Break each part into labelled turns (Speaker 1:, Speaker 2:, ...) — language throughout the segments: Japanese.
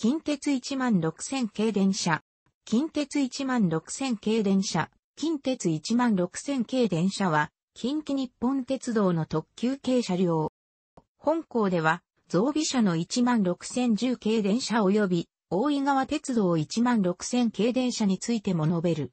Speaker 1: 近鉄1万6000系電車、近鉄1万6000系電車、近鉄1万6000系電車は、近畿日本鉄道の特急系車両。本校では、増備車の1万6010系電車及び、大井川鉄道1万6000系電車についても述べる。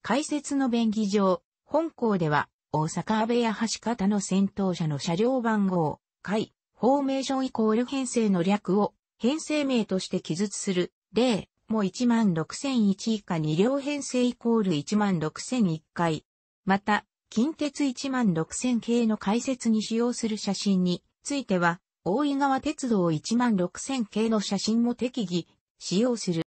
Speaker 1: 解説の便宜上、本校では、大阪阿部や橋方の先頭車の車両番号、回、フォーメーションイコール編成の略を編成名として記述する、例も16001以下2両編成イコール16001回。また、近鉄16000系の解説に使用する写真については、大井川鉄道16000系の写真も適宜使用する。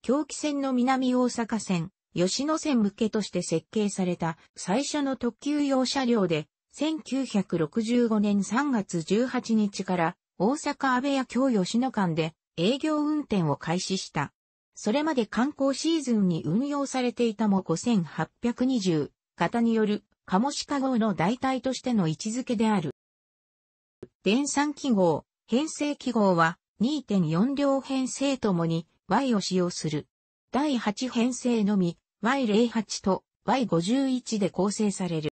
Speaker 1: 狂気線の南大阪線、吉野線向けとして設計された最初の特急用車両で、1965年3月18日から大阪安倍や京吉野間で営業運転を開始した。それまで観光シーズンに運用されていたも5820型によるカモシカ号の代替としての位置づけである。電算記号、編成記号は2.4両編成ともに Y を使用する。第8編成のみ Y08 と Y51 で構成される。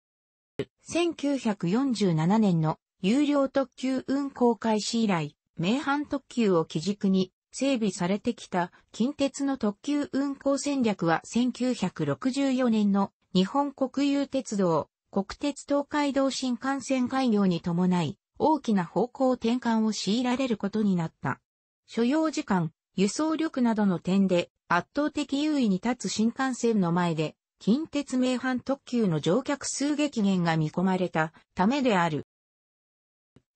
Speaker 1: 1947年の有料特急運行開始以来、名阪特急を基軸に整備されてきた近鉄の特急運行戦略は1964年の日本国有鉄道、国鉄東海道新幹線開業に伴い、大きな方向転換を強いられることになった。所要時間、輸送力などの点で圧倒的優位に立つ新幹線の前で、近鉄名阪特急の乗客数激減が見込まれたためである。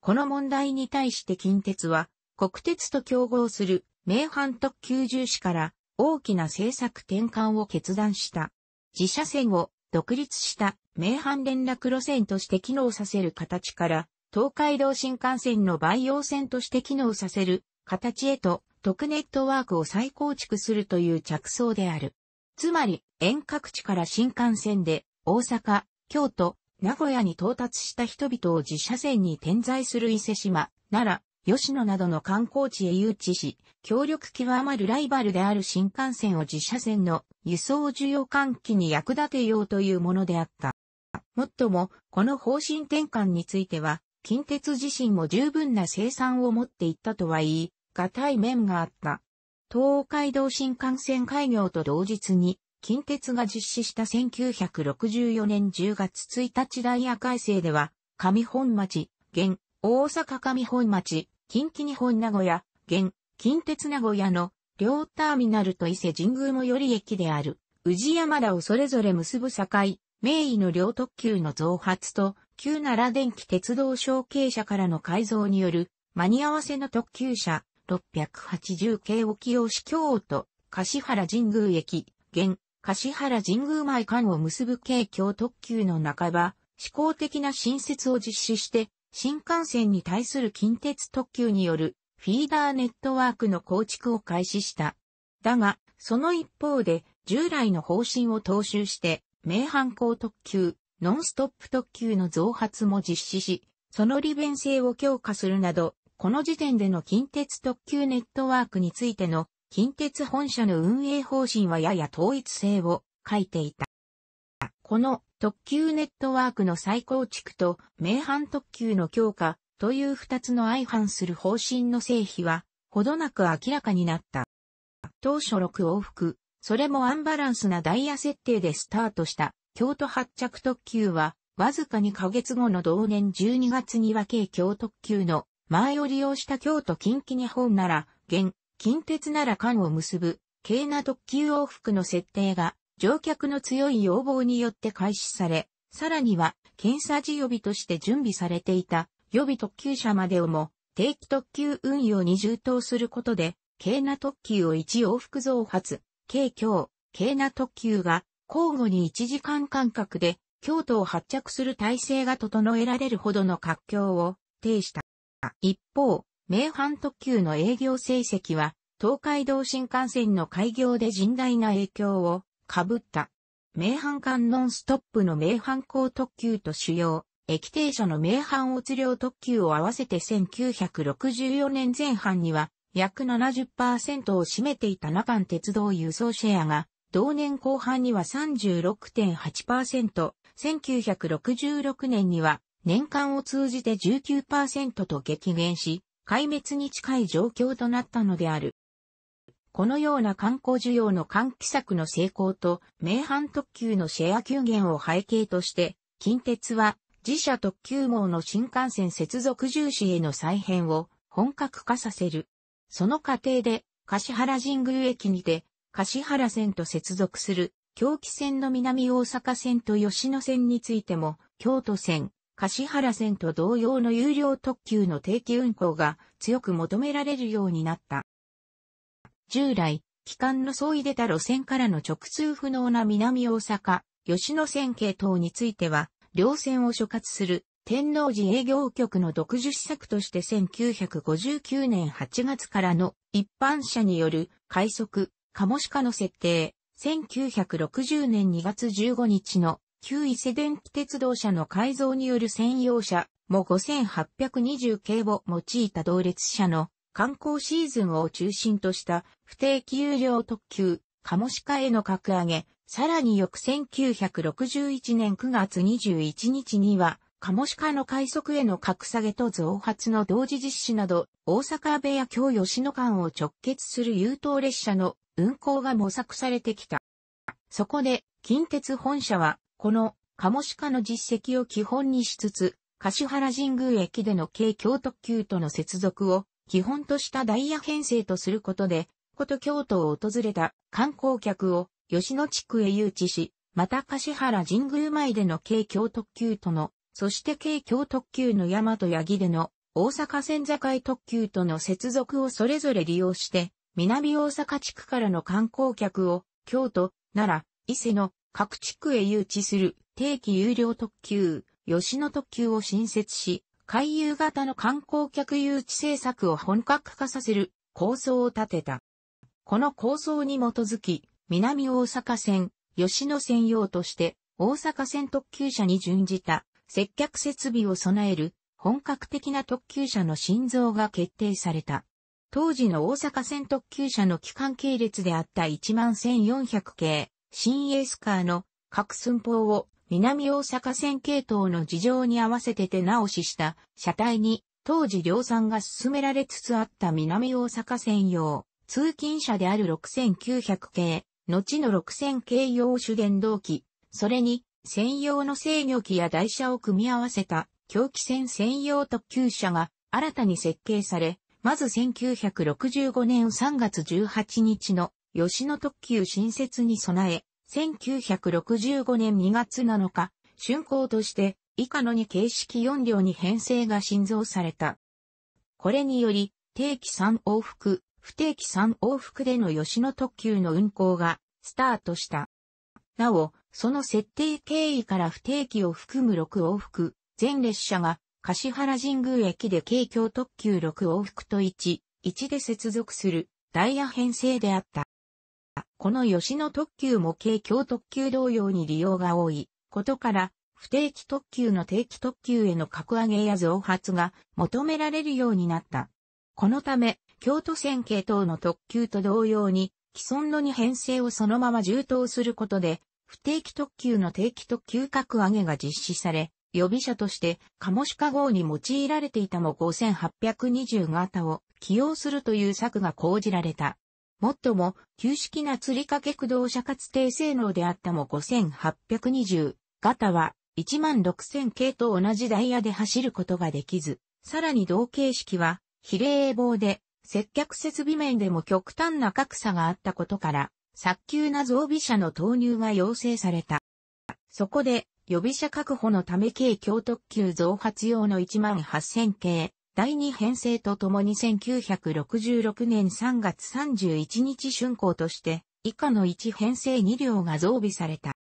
Speaker 1: この問題に対して近鉄は、国鉄と競合する名阪特急重視から大きな政策転換を決断した。自社線を独立した名阪連絡路線として機能させる形から、東海道新幹線の培養線として機能させる形へと特ネットワークを再構築するという着想である。つまり、遠隔地から新幹線で大阪、京都、名古屋に到達した人々を自社船に点在する伊勢島、奈良、吉野などの観光地へ誘致し、協力極まるライバルである新幹線を自社船の輸送需要喚起に役立てようというものであった。もっとも、この方針転換については、近鉄自身も十分な生産を持っていったとは言い、がたい面があった。東海道新幹線開業と同日に、近鉄が実施した1964年10月1日ダイヤ改正では、上本町、現、大阪上本町、近畿日本名古屋、現、近鉄名古屋の両ターミナルと伊勢神宮最寄り駅である、宇治山田をそれぞれ結ぶ境、名医の両特急の増発と、旧奈良電気鉄道承継者からの改造による、間に合わせの特急車、680系沖用し京都、柏原神宮駅、現、橿原神宮前間を結ぶ京京特急の半ば、試行的な新設を実施して、新幹線に対する近鉄特急によるフィーダーネットワークの構築を開始した。だが、その一方で、従来の方針を踏襲して、名阪高特急、ノンストップ特急の増発も実施し、その利便性を強化するなど、この時点での近鉄特急ネットワークについての近鉄本社の運営方針はやや統一性を書いていた。この特急ネットワークの再構築と名阪特急の強化という二つの相反する方針の成否はほどなく明らかになった。当初6往復、それもアンバランスなダイヤ設定でスタートした京都発着特急はわずか2ヶ月後の同年12月には京京特急の前を利用した京都近畿日本なら、現近鉄なら間を結ぶ、軽な特急往復の設定が、乗客の強い要望によって開始され、さらには、検査時予備として準備されていた予備特急車までをも、定期特急運用に充当することで、軽な特急を1往復増発、軽強、軽な特急が交互に1時間間隔で京都を発着する体制が整えられるほどの活況を呈した。一方、名阪特急の営業成績は、東海道新幹線の開業で甚大な影響を被った。名阪間ノンストップの名阪高特急と主要、駅停車の名阪乙量特急を合わせて1964年前半には約70%を占めていた中間鉄道輸送シェアが同年後半には36.8%、1966年には年間を通じて19%と激減し、壊滅に近い状況となったのである。このような観光需要の喚起策の成功と、名阪特急のシェア急減を背景として、近鉄は自社特急網の新幹線接続重視への再編を本格化させる。その過程で、柏原神宮駅にて、柏原線と接続する、京気線の南大阪線と吉野線についても、京都線、柏原線と同様の有料特急の定期運行が強く求められるようになった。従来、機関の相違出た路線からの直通不能な南大阪、吉野線系統については、両線を所轄する天皇寺営業局の独自施策として1959年8月からの一般社による快速、カモシカの設定、1960年2月15日の旧伊勢電気鉄道車の改造による専用車も5820系を用いた同列車の観光シーズンを中心とした不定期有料特急、カモシカへの格上げ、さらに翌1961年9月21日には、カモシカの快速への格下げと増発の同時実施など、大阪部や京吉野間を直結する優等列車の運行が模索されてきた。そこで、近鉄本社はこの、カモシカの実績を基本にしつつ、橿原神宮駅での軽京特急との接続を基本としたダイヤ編成とすることで、古都京都を訪れた観光客を吉野地区へ誘致し、また橿原神宮前での軽京特急との、そして軽京特急の山と八木での大阪線境特急との接続をそれぞれ利用して、南大阪地区からの観光客を京都、奈良、伊勢の各地区へ誘致する定期有料特急、吉野特急を新設し、回遊型の観光客誘致政策を本格化させる構想を立てた。この構想に基づき、南大阪線、吉野専用として、大阪線特急車に準じた接客設備を備える本格的な特急車の新造が決定された。当時の大阪線特急車の期間系列であった1万1400系、新エースカーの各寸法を南大阪線系統の事情に合わせて手直しした車体に当時量産が進められつつあった南大阪線用通勤車である6900系、後の6000系用主電動機、それに専用の制御機や台車を組み合わせた狂気船専用特急車が新たに設計され、まず1965年3月18日の吉野特急新設に備え、1965年2月7日、竣工として、以下の2形式4両に編成が新造された。これにより、定期3往復、不定期3往復での吉野特急の運行がスタートした。なお、その設定経緯から不定期を含む6往復、全列車が柏原神宮駅で京京特急6往復と1、1で接続するダイヤ編成であった。この吉野特急も京京特急同様に利用が多いことから、不定期特急の定期特急への格上げや増発が求められるようになった。このため、京都線系統の特急と同様に、既存のに編成をそのまま充当することで、不定期特急の定期特急格上げが実施され、予備車として、カモシカ号に用いられていたも5820型を起用するという策が講じられた。もっとも、旧式な釣り掛け駆動車かつ低性能であったも5820型は16000系と同じダイヤで走ることができず、さらに同形式は比例棒で接客設備面でも極端な格差があったことから、早急な増備車の投入が要請された。そこで、予備車確保のため軽強特急増発用の18000系、第二編成とともに1966年3月31日春工として、以下の1編成2両が増備された。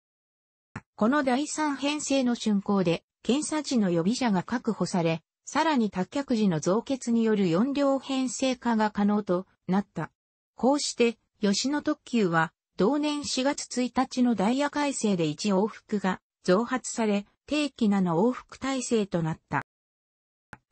Speaker 1: この第3編成の竣工で、検査時の予備者が確保され、さらに脱却時の増結による4両編成化が可能となった。こうして、吉野特急は、同年4月1日のダイヤ改正で1往復が増発され、定期7往復体制となった。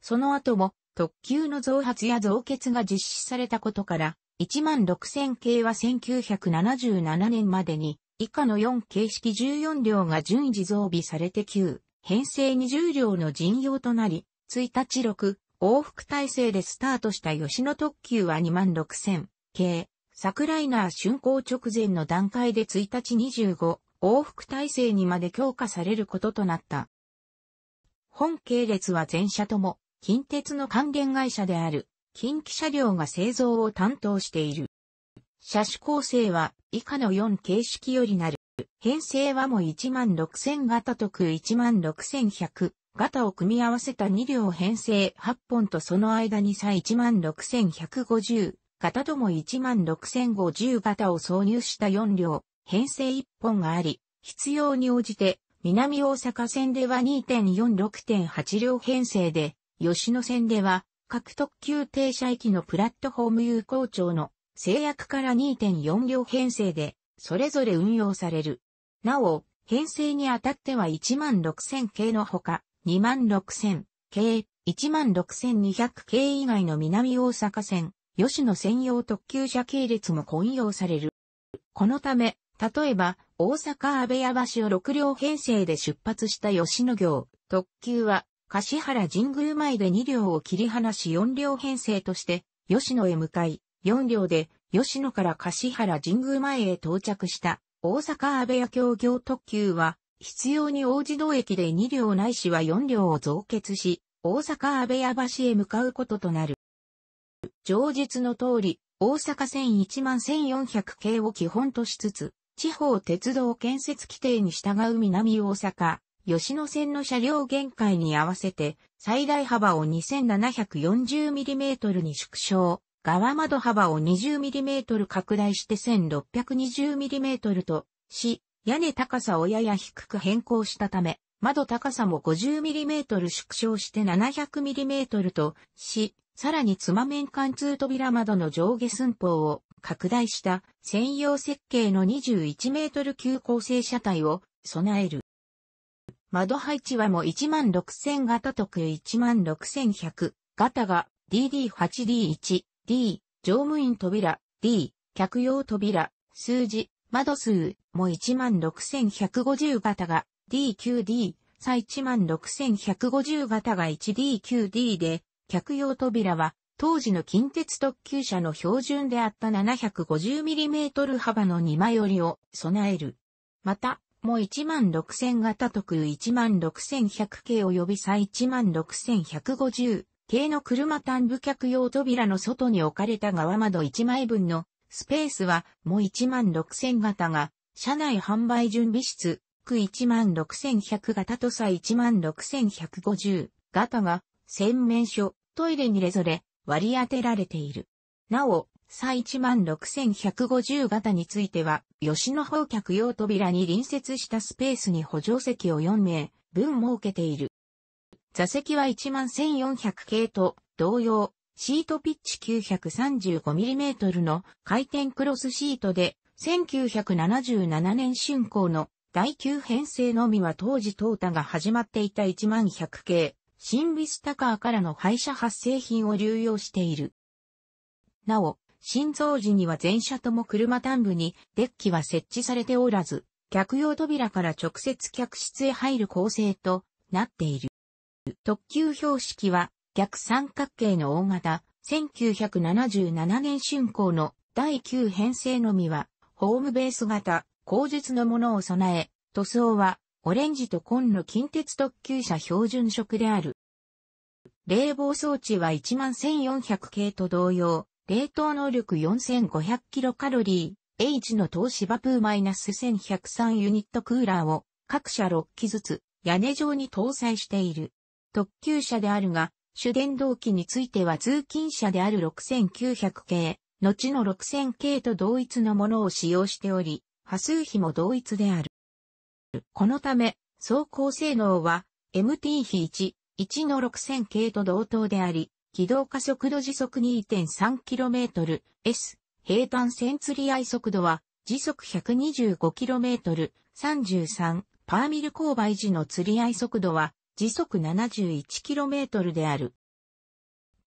Speaker 1: その後も特急の増発や増結が実施されたことから、16000系は1977年までに、以下の4形式14両が順次増備されて9、編成20両の陣用となり、1日6、往復体制でスタートした吉野特急は26000系、ライナー竣工直前の段階で1日25、往復体制にまで強化されることとなった。本系列は全車とも、近鉄の関連会社である、近畿車両が製造を担当している。車種構成は以下の4形式よりなる。編成はも16000型く16100型を組み合わせた2両編成8本とその間に差16150型とも16050型を挿入した4両編成1本があり、必要に応じて南大阪線では2.46.8両編成で吉野線では、各特急停車駅のプラットフォーム有効庁の制約から2.4両編成で、それぞれ運用される。なお、編成にあたっては16000系のほか、26000系、16200系以外の南大阪線、吉野専用特急車系列も混用される。このため、例えば、大阪安倍屋橋を6両編成で出発した吉野行、特急は、橿原神宮前で2両を切り離し4両編成として、吉野へ向かい、4両で吉野から橿原神宮前へ到着した大阪安倍屋協業特急は、必要に大自動駅で2両ないしは4両を増結し、大阪安倍屋橋へ向かうこととなる。上述の通り、大阪線1万1400系を基本としつつ、地方鉄道建設規定に従う南大阪、吉野線の車両限界に合わせて、最大幅を 2740mm に縮小、側窓幅を 20mm 拡大して 1620mm とし、屋根高さをやや低く変更したため、窓高さも 50mm 縮小して 700mm とし、さらに妻面貫通扉窓の上下寸法を拡大した専用設計の21メートル級構成車体を備える。窓配置はも16000型特16100型が DD8D1、D、乗務員扉、D、客用扉、数字、窓数も16150型が D9D、差16150型が 1D9D で、客用扉は当時の近鉄特急車の標準であった 750mm 幅の2枚折りを備える。また、も16000型特有16100系及び差16150系の車単部客用扉の外に置かれた側窓1枚分のスペースはも16000型が車内販売準備室区16100型と差16150型が洗面所、トイレにれぞれ割り当てられている。なお、差16150型については、吉野方客用扉に隣接したスペースに補助席を4名分設けている。座席は11400系と同様、シートピッチ 935mm の回転クロスシートで、1977年春行の第9編成のみは当時淘汰が始まっていた11100系、新ビスタカーからの廃車発生品を流用している。なお、新造時には全車とも車端部にデッキは設置されておらず、客用扉から直接客室へ入る構成となっている。特急標識は逆三角形の大型、1977年竣工の第9編成のみは、ホームベース型、後述のものを備え、塗装は、オレンジと紺の近鉄特急車標準色である。冷房装置は1万1400系と同様、冷凍能力 4500kcal、H の東芝プー -1103 ユニットクーラーを各社6機ずつ屋根上に搭載している。特急車であるが、主電動機については通勤車である6900系、後の6000系と同一のものを使用しており、波数比も同一である。このため、走行性能は MT 比1、1の6000系と同等であり、軌道加速度時速 2.3km、S、平坦線釣り合い速度は時速 125km、33、パーミル勾配時の釣り合い速度は時速 71km である。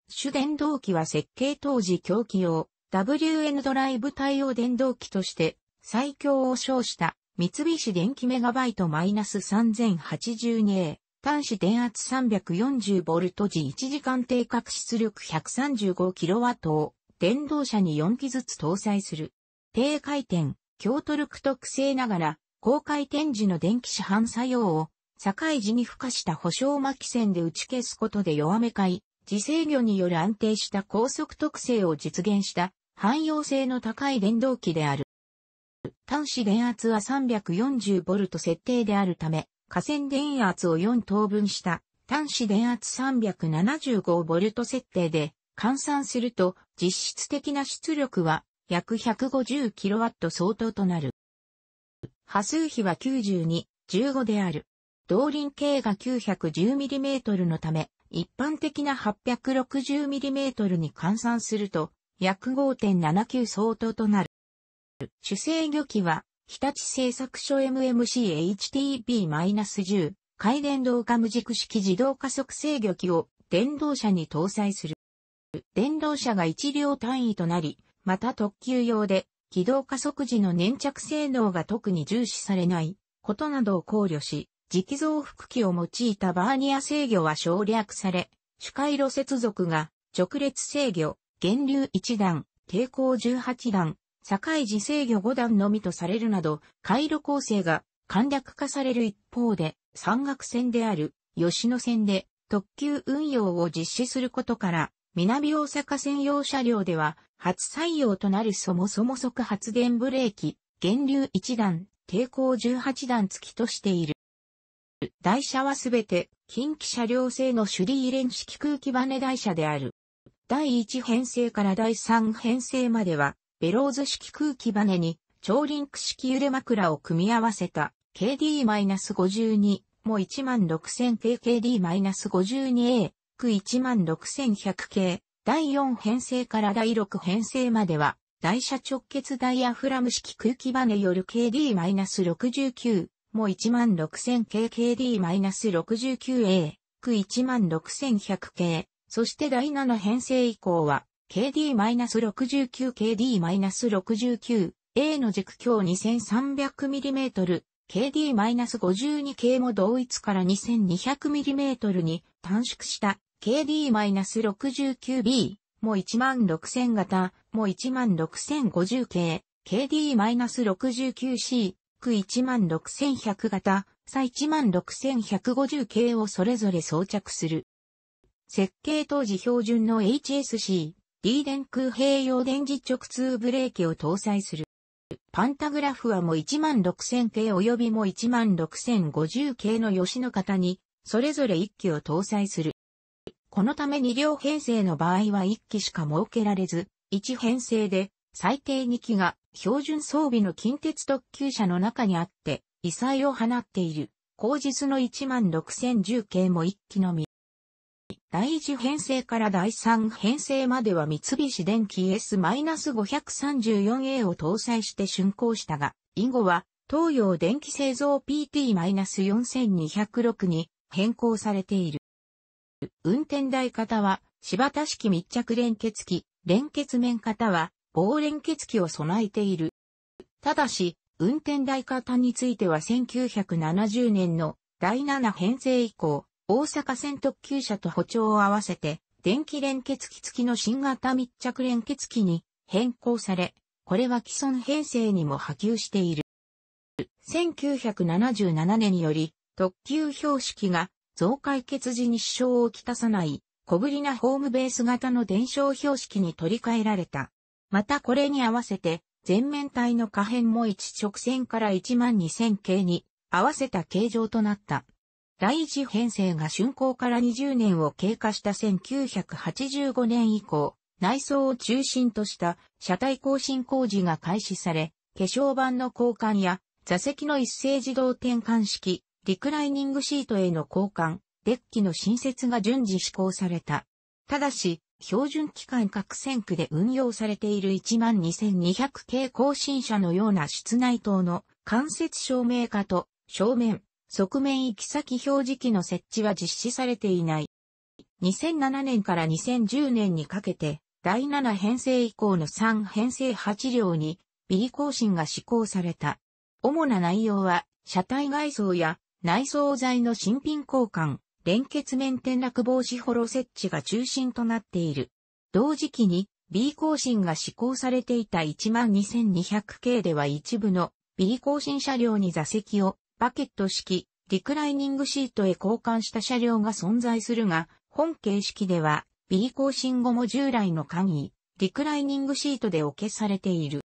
Speaker 1: 主電動機は設計当時狂気用 WN ドライブ対応電動機として最強を称した三菱電機メガバイト -3082A。端子電圧 340V 時1時間定格出力 135kW を電動車に4機ずつ搭載する。低回転、強トルク特性ながら、高回転時の電気市販作用を、境時に付加した保証巻線で打ち消すことで弱めい、自制御による安定した高速特性を実現した汎用性の高い電動機である。端子電圧は 340V 設定であるため、下線電圧を4等分した端子電圧 375V 設定で換算すると実質的な出力は約 150kW 相当となる。波数比は92、15である。動輪径が 910mm のため、一般的な 860mm に換算すると、約5.79相当となる。主制御機は日立製作所 MMCHTB-10 回電動化無軸式自動加速制御機を電動車に搭載する。電動車が1両単位となり、また特急用で軌道加速時の粘着性能が特に重視されないことなどを考慮し、磁気増幅器を用いたバーニア制御は省略され、主回路接続が直列制御、源流1段、抵抗18段、堺寺制御5段のみとされるなど、回路構成が簡略化される一方で、山岳線である吉野線で特急運用を実施することから、南大阪専用車両では、初採用となるそもそも即発電ブレーキ、源流1段、抵抗18段付きとしている。台車はすべて、近畿車両製の里遺伝式空気バネ台車である。第1編成から第3編成までは、ベローズ式空気バネに超リンク式揺れ枕を組み合わせた KD-52 も 16000KKD-52A 区16100系第4編成から第6編成までは台車直結ダイアフラム式空気バネよる KD-69 も 16000KKD-69A 区16100系そして第7編成以降は KD-69、KD-69、A の軸強 2300mm、KD-52 k も同一から 2200mm に短縮した KD-69B も16000型も16050 k KD-69C 区16100型差16150 k をそれぞれ装着する。設計当時標準の HSC リーデン空併用電磁直通ブレーキを搭載する。パンタグラフはも16000系及びも16050系の吉野型に、それぞれ1機を搭載する。このため2両編成の場合は1機しか設けられず、1編成で最低2機が標準装備の近鉄特急車の中にあって、異彩を放っている。後日の16010系も1機のみ。第1編成から第3編成までは三菱電機 S-534A を搭載して竣工したが、以後は東洋電機製造 PT-4206 に変更されている。運転台型は柴田式密着連結機、連結面型は棒連結機を備えている。ただし、運転台型については1970年の第7編成以降、大阪線特急車と歩調を合わせて、電気連結機付きの新型密着連結機に変更され、これは既存編成にも波及している。1977年により、特急標識が増解決時に支障をきたさない小ぶりなホームベース型の伝承標識に取り替えられた。またこれに合わせて、全面体の可変も一直線から12000系に合わせた形状となった。第一編成が竣工から20年を経過した1985年以降、内装を中心とした車体更新工事が開始され、化粧板の交換や座席の一斉自動転換式、リクライニングシートへの交換、デッキの新設が順次施行された。ただし、標準機関各線区で運用されている12200系更新車のような室内灯の間接照明化と正面、側面行き先表示器の設置は実施されていない。2007年から2010年にかけて、第7編成以降の3編成8両に、ビリ更新が施行された。主な内容は、車体外装や内装材の新品交換、連結面転落防止ホロ設置が中心となっている。同時期に B 更新が施行されていた12200系では一部の B 更新車両に座席をパケット式、リクライニングシートへ交換した車両が存在するが、本形式では、B 更新後も従来の簡易、リクライニングシートでお消されている。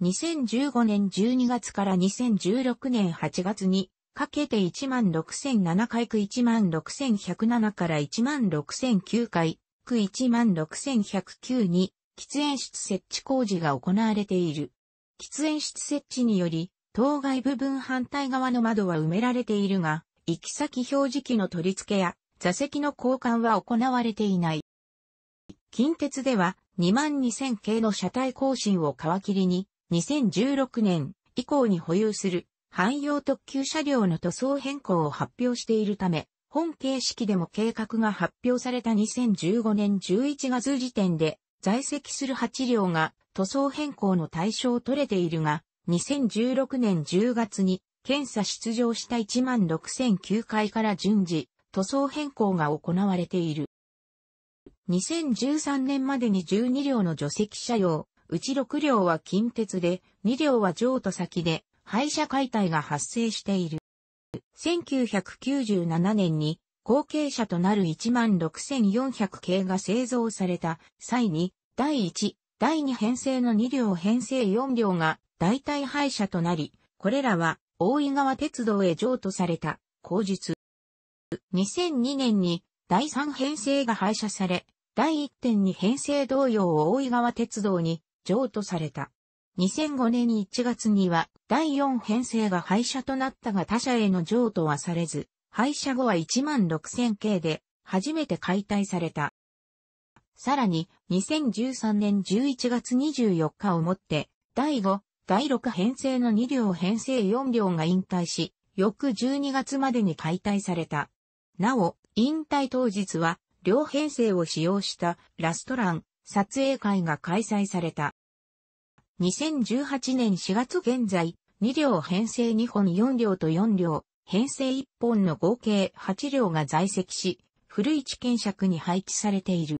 Speaker 1: 2015年12月から2016年8月にかけて16,007回区16,107から16,009回区16,109に喫煙室設置工事が行われている。喫煙室設置により当該部分反対側の窓は埋められているが、行き先表示器の取り付けや座席の交換は行われていない。近鉄では22000系の車体更新を皮切りに2016年以降に保有する汎用特急車両の塗装変更を発表しているため、本形式でも計画が発表された2015年11月時点で在籍する8両が塗装変更の対象を取れているが、2016年10月に検査出場した16009回から順次、塗装変更が行われている。2013年までに12両の除籍車両、うち6両は近鉄で、2両は譲渡先で、廃車解体が発生している。1997年に後継者となる16,400系が製造された際に、第1、第2編成の2両編成4両が代替廃車となり、これらは大井川鉄道へ譲渡された、後日。2002年に第3編成が廃車され、第1点に編成同様を大井川鉄道に譲渡された。2005年1月には第4編成が廃車となったが他社への譲渡はされず、廃車後は1万6000系で初めて解体された。さらに2013年11月24日をもって第5第6編成の2両編成4両が引退し、翌12月までに解体された。なお、引退当日は、両編成を使用したラストラン撮影会が開催された。2018年4月現在、2両編成2本4両と4両、編成1本の合計8両が在籍し、古市検尺に配置されている。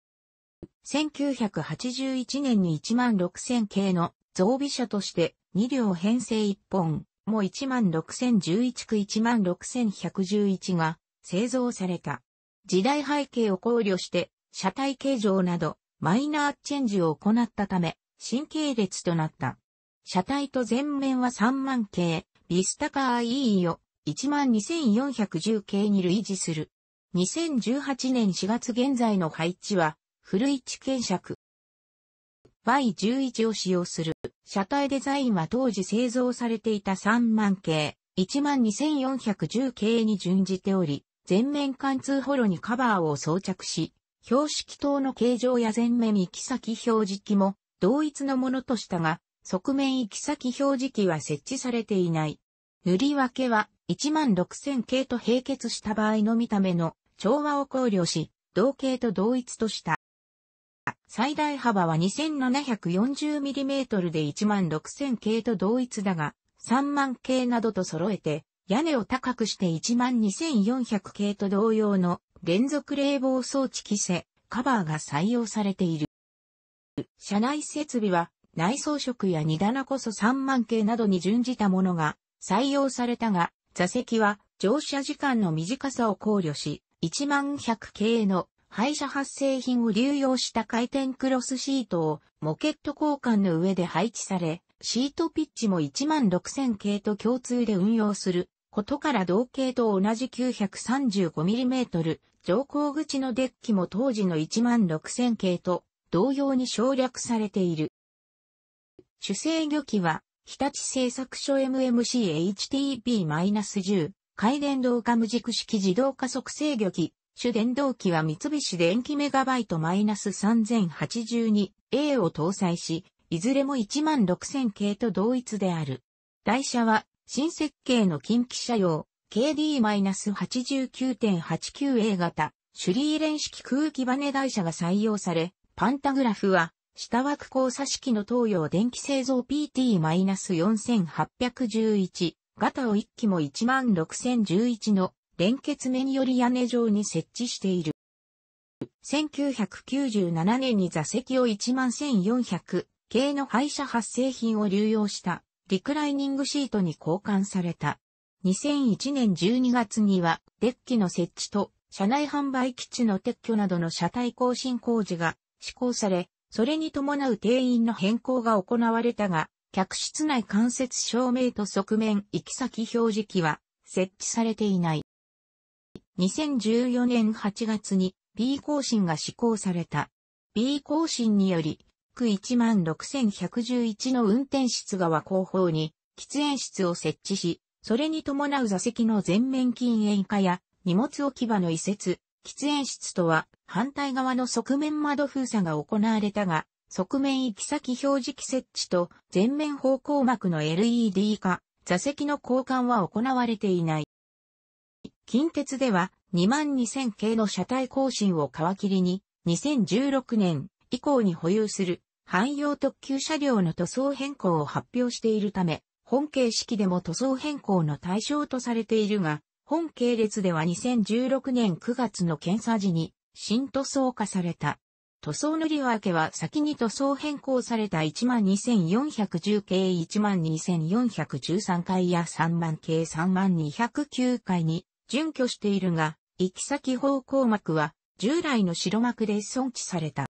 Speaker 1: 1981年に1万6000系の増備車として2両編成1本、も16011区16111が製造された。時代背景を考慮して、車体形状など、マイナーチェンジを行ったため、新系列となった。車体と前面は3万系、ビスタカー E を12410系に類似する。2018年4月現在の配置は、古市検尺。Y11 を使用する。車体デザインは当時製造されていた3万系、12410系に準じており、全面貫通ホロにカバーを装着し、標識灯の形状や前面行き先表示器も同一のものとしたが、側面行き先表示器は設置されていない。塗り分けは16000系と並結した場合の見た目の調和を考慮し、同系と同一とした。最大幅は 2740mm で1万6000系と同一だが、3万系などと揃えて、屋根を高くして1万2400系と同様の連続冷房装置規制、カバーが採用されている。車内設備は内装色や荷棚こそ3万系などに準じたものが採用されたが、座席は乗車時間の短さを考慮し、1万100系の廃車発生品を流用した回転クロスシートをモケット交換の上で配置され、シートピッチも16000系と共通で運用することから同系と同じ 935mm 乗降口のデッキも当時の16000系と同様に省略されている。主制御機は日立製作所 m m c h t p 1 0回電動化無軸式自動加速制御機主電動機は三菱電機メガバイト -3082A を搭載し、いずれも16000系と同一である。台車は新設計の近畿車用 KD-89.89A 型シュリーレン式空気バネ台車が採用され、パンタグラフは下枠交差式の東洋電気製造 PT-4811 型を1機も16011の連結面より屋根上に設置している。1997年に座席を11400系の廃車発生品を流用したリクライニングシートに交換された。2001年12月にはデッキの設置と車内販売基地の撤去などの車体更新工事が施行され、それに伴う定員の変更が行われたが、客室内間接照明と側面行き先表示器は設置されていない。2014年8月に B 更新が施行された。B 更新により、区16111の運転室側後方に喫煙室を設置し、それに伴う座席の全面禁煙化や荷物置き場の移設、喫煙室とは反対側の側面窓封鎖が行われたが、側面行き先表示器設置と全面方向膜の LED 化、座席の交換は行われていない。近鉄では22000系の車体更新を皮切りに、2016年以降に保有する汎用特急車両の塗装変更を発表しているため、本形式でも塗装変更の対象とされているが、本系列では2016年9月の検査時に新塗装化された。塗装塗り分けは先に塗装変更された12410系12413回や3万系3209回に準拠しているが、行き先方向膜は従来の白膜で損置された。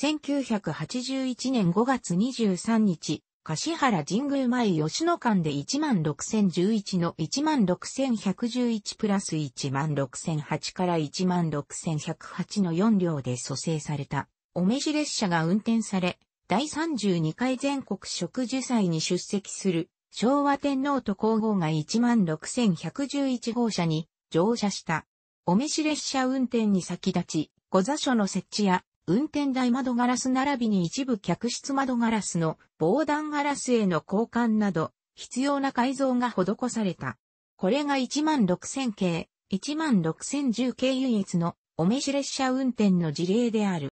Speaker 1: 1981年5月23日、柏原神宮前吉野間で16,011の16,111プラス16,008から16,108の4両で蘇生された。お召し列車が運転され、第32回全国植樹祭に出席する昭和天皇と皇后が16111号車に乗車した。お召し列車運転に先立ち、小座所の設置や、運転台窓ガラス並びに一部客室窓ガラスの防弾ガラスへの交換など、必要な改造が施された。これが16000系、16010系唯一のお召し列車運転の事例である。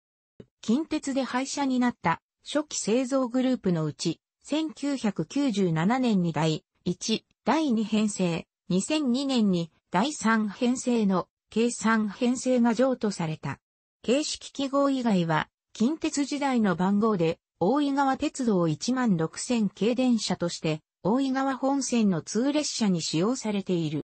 Speaker 1: 近鉄で廃車になった初期製造グループのうち、1997年に第1、第2編成、2002年に第3編成の計算編成が譲渡された。形式記号以外は、近鉄時代の番号で、大井川鉄道1万6000系電車として、大井川本線の通列車に使用されている。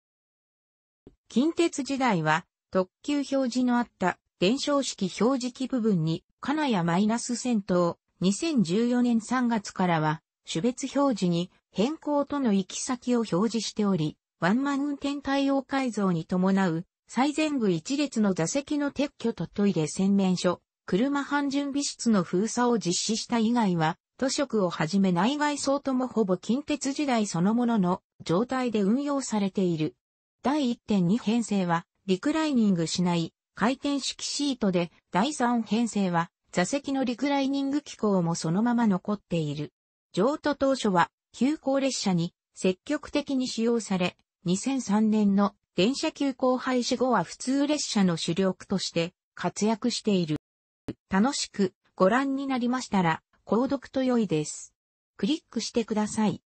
Speaker 1: 近鉄時代は、特急表示のあった伝承式表示器部分に、金谷マイナス線頭、2014年3月からは、種別表示に変更との行き先を表示しており、ワンマン運転対応改造に伴う最前部一列の座席の撤去とトイレ洗面所、車半準備室の封鎖を実施した以外は、図職をはじめ内外装ともほぼ近鉄時代そのものの状態で運用されている。第1.2編成は、リクライニングしない回転式シートで、第3編成は、座席のリクライニング機構もそのまま残っている。譲渡当初は、急行列車に積極的に使用され、2003年の電車急行廃止後は普通列車の主力として活躍している。楽しくご覧になりましたら、購読と良いです。クリックしてください。